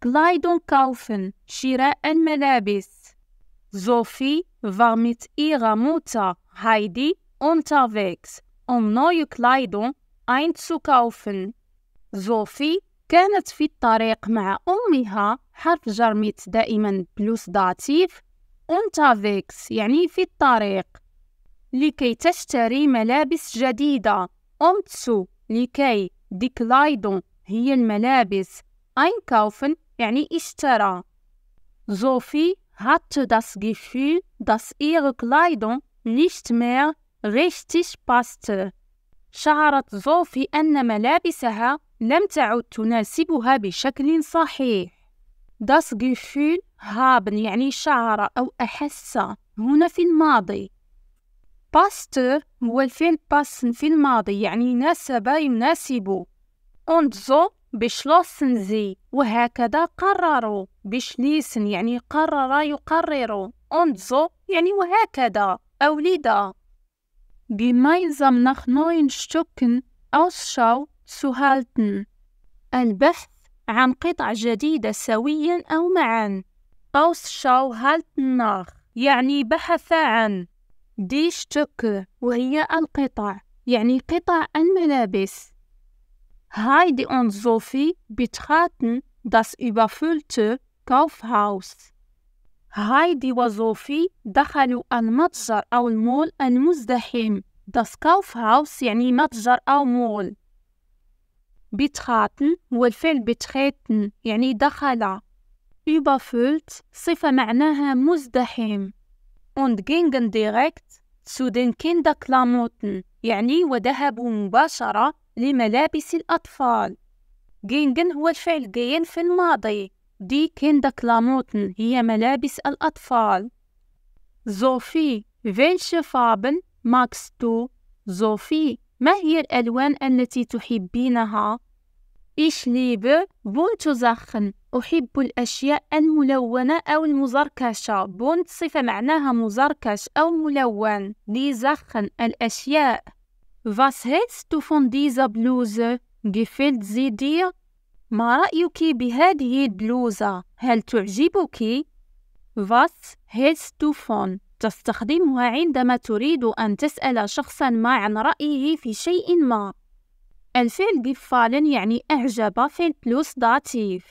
Kleidung kaufen, شراء الملابس. Sophie war mit ihrer Mutter Heidi unterwegs, um neue Kleidung einzukaufen. Sophie كانت في الطريق مع أمها حرف جر دائما بلوس داتيف unterwegs يعني في الطريق لكي تشتري ملابس جديدة أمتسو لكي دي كلايدون هي الملابس أين كاوفن يعني اشترى زوفي هات داس Gefühl, داس ihre كلايدون نيشت مير ريشتيش باست شعرت زوفي أن ملابسها لم تعد تناسبها بشكل صحيح. داس Gefühl هابن يعني شعر أو أحس هنا في الماضي. باست هو الفعل passen في الماضي يعني ناسب يناسب. Und so بشلوسنزي وهكذا قرروا بشليسن يعني قرر يقرر أنزو يعني وهكذا أوليدا Gemeinsam nach neuen Stücken Ausschau zu halten. البحث عن قطع جديدة سويا أو معا. Ausschau halten nach يعني بحث عن دي شتوك وهي القطع يعني قطع الملابس Heidi und Sophie betraten das überfüllte Kaufhaus. Heidi هايدي وزوفي دخلوا المتجر أو المول المزدحم das Kaufhaus يعني متجر أو مول betraten هو الفعل betreten يعني دخل überfüllt صفة معناها مزدحم und gingen direkt zu den Kinderklamotten يعني وذهبوا مباشرة لملابس الأطفال جينجن هو الفعل جين في الماضي دي كيندا كلاموتن هي ملابس الأطفال زوفي welche فابن ماكس تو زوفي ما هي الألوان التي تحبينها إيش ليب بونت زخن أحب الأشياء الملونة أو المزركشة بونت صفة معناها مزركش أو ملون دي زخن الأشياء Was hältst du von dieser Bluse? Gefällt sie dir? ما رأيك بهذه البلوزة؟ هل تعجبك؟ Was hältst du von؟ تستخدمها عندما تريد أن تسأل شخصا ما عن رأيه في شيء ما. الفعل gefallen يعني أعجب في plus dativ.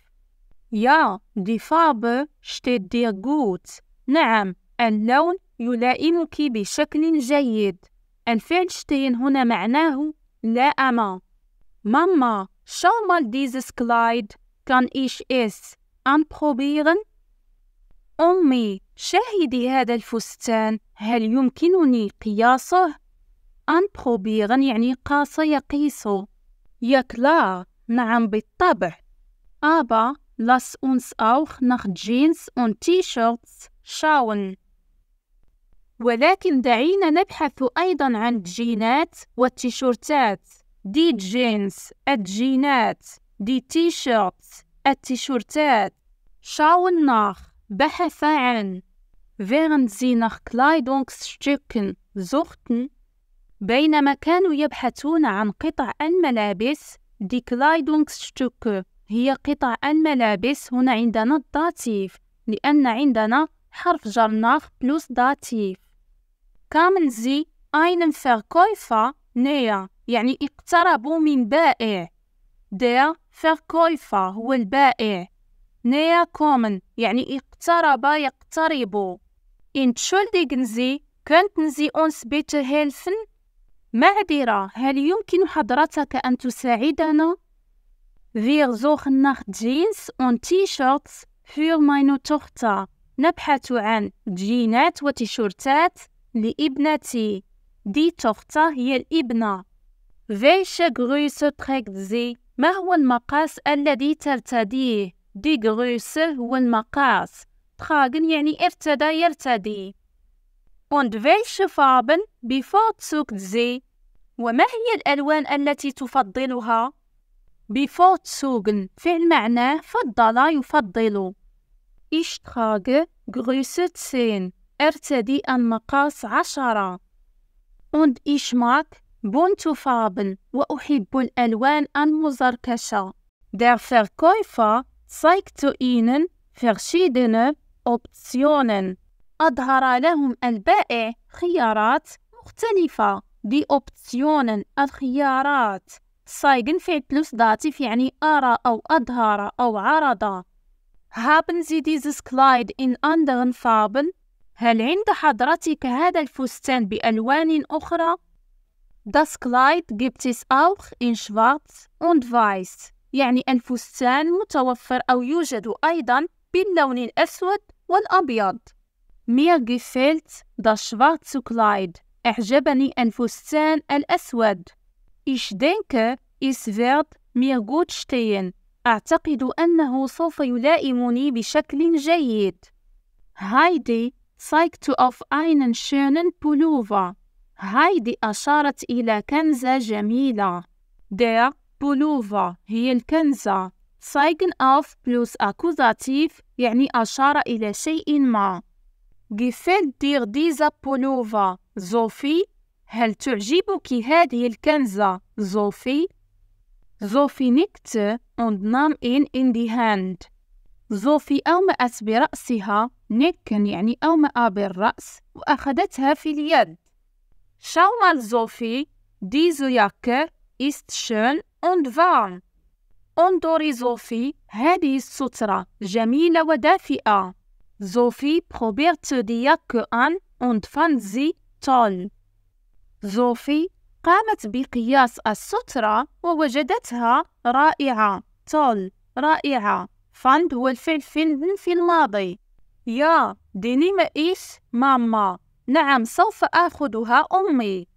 Ja, die Farbe steht dir gut. نعم، اللون يلائمك بشكل جيد. الفعل شتين هنا معناه لا أما ماما شو مال ديزس كلايد كان إيش إس أن بروبيرن أمي شاهدي هذا الفستان هل يمكنني قياسه؟ أن بروبيرن يعني قاس يقيسه يا لا نعم بالطبع أبا لاس أونس أوخ نخ جينز أون تي شيرتس شاون ولكن دعينا نبحث أيضا عن الجينات والتيشورتات دي جينز الجينات دي تيشيرت التيشورتات ناخ بحث عن während sie nach Kleidungsstücken suchten بينما كانوا يبحثون عن قطع الملابس دي Kleidungsstücke هي قطع الملابس هنا عندنا الداتيف لأن عندنا حرف جرناخ بلوس داتيف كامن زي اينن فيركويفا نيا يعني اقتربوا من بائع دير فيركويفا هو البائع نيا كومن يعني اقترب يقترب انتشولدين زي كنتن زي اونس بيتر هيلفن معذرة هل يمكن حضرتك أن تساعدنا؟ Wir suchen nach Jeans und T-Shirts für meine Tochter. نبحث عن جينات وتيشورتات لابنتي دي تختا هي الابنة فيش غروس تريك زي ما هو المقاس الذي ترتديه دي غروس هو المقاس تراغن يعني ارتدى يرتدي und welche Farben bevorzugt sie وما هي الألوان التي تفضلها؟ bevorzugen فعل معناه فضل يفضل ich trage Größe تسين ارتدي المقاس عشرة und ich mag bunte Farben وأحب الألوان المزركشة Der Verkäufer zeigte ihnen verschiedene Optionen أظهر لهم البائع خيارات مختلفة دي أوبسيون الخيارات zeigen فعل plus dativ يعني أرى أو أظهر أو عرض Haben Sie dieses Kleid in anderen Farben? هل عند حضرتك هذا الفستان بألوان أخرى؟ Das Kleid gibt es auch in schwarz und weiß. يعني الفستان متوفر أو يوجد أيضا باللون الأسود والأبيض. Mir gefällt das schwarze Kleid. أعجبني الفستان الأسود. Ich denke, es wird mir gut stehen. أعتقد أنه سوف يلائمني بشكل جيد. Heidi Zeigte auf einen schönen Pullover. هايدي أشارت إلى كنزة جميلة. Der Pullover هي الكنزة. Zeigen auf plus Akkusativ يعني أشار إلى شيء ما. Gefällt dir dieser Pullover, Sophie? هل تعجبك هذه الكنزة, Sophie? Sophie nickte und nahm ihn in die Hand. زوفي أومأت برأسها نيكن يعني أومأ بالرأس وأخذتها في اليد شاومال زوفي ديزو ياكر إست شون und فان انظري زوفي هذه السترة جميلة ودافئة زوفي proberte دي Jacke أن und فان زي toll زوفي قامت بقياس السترة ووجدتها رائعة تول رائعة فاند هو الفعل فعل في الماضي يا دينيما إيش ماما نعم سوف آخذها أمي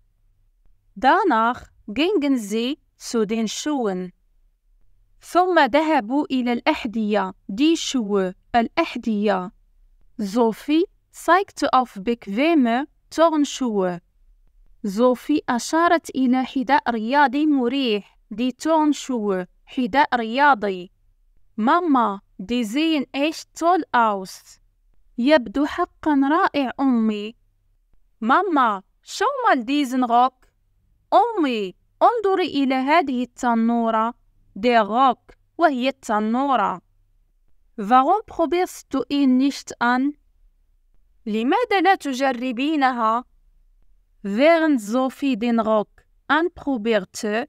داناخ جينجنزي sie zu ثم ذهبوا إلى الأحذية دي شو الأحذية زوفي أوف بيك فيم تورن شو زوفي أشارت إلى حذاء رياضي مريح دي تورن شو حذاء رياضي ماما دي زين إيش تول أوس يبدو حقا رائع أمي ماما شو مال ديزن غوك أمي انظري إلى هذه التنورة دي غوك وهي التنورة Warum probierst du ihn أن لماذا لا تجربينها؟ فيرن زوفي دين روك أن بروبيرت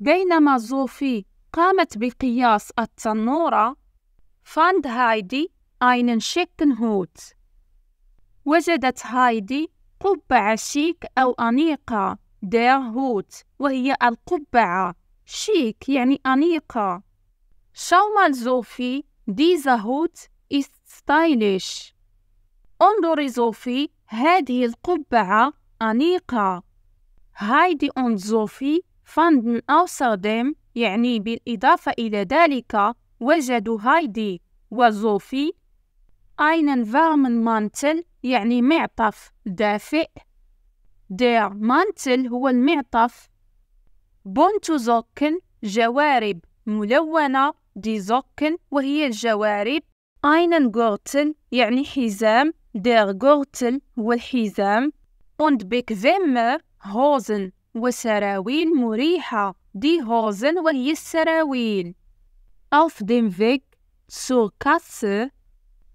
بينما زوفي قامت بقياس التنورة فاند هايدي أينن شيكن هوت وجدت هايدي قبعة شيك أو أنيقة دير هوت وهي القبعة شيك يعني أنيقة شوما زوفي ديزا هوت ist stylish انظري زوفي هذه القبعة أنيقة هايدي und زوفي فاندن außerdem يعني بالإضافة إلى ذلك وجدوا هايدي وزوفي أينن فارمن مانتل يعني معطف دافئ دير مانتل هو المعطف بونتو زوكن جوارب ملونة دي زوكن وهي الجوارب أينن غورتل يعني حزام دير غورتل هو الحزام بيك فيمر هوزن وسراويل مريحة هوزن وهي السراويل اوف ديم فيك سو كاس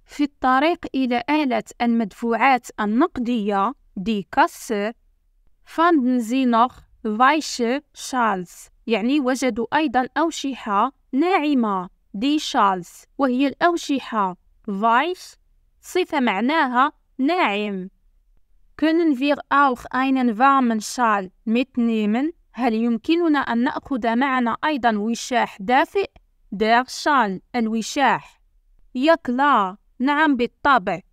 في الطريق إلى آلة المدفوعات النقدية دي كاسر فاندن sie noch weiche يعني وجدوا أيضا أوشحة ناعمة دي شالز وهي الأوشحة فايش صفة معناها ناعم können wir auch einen warmen Schal mitnehmen هل يمكننا أن نأخذ معنا أيضا وشاح دافئ؟ دارشان الوشاح يكلا لا نعم بالطبع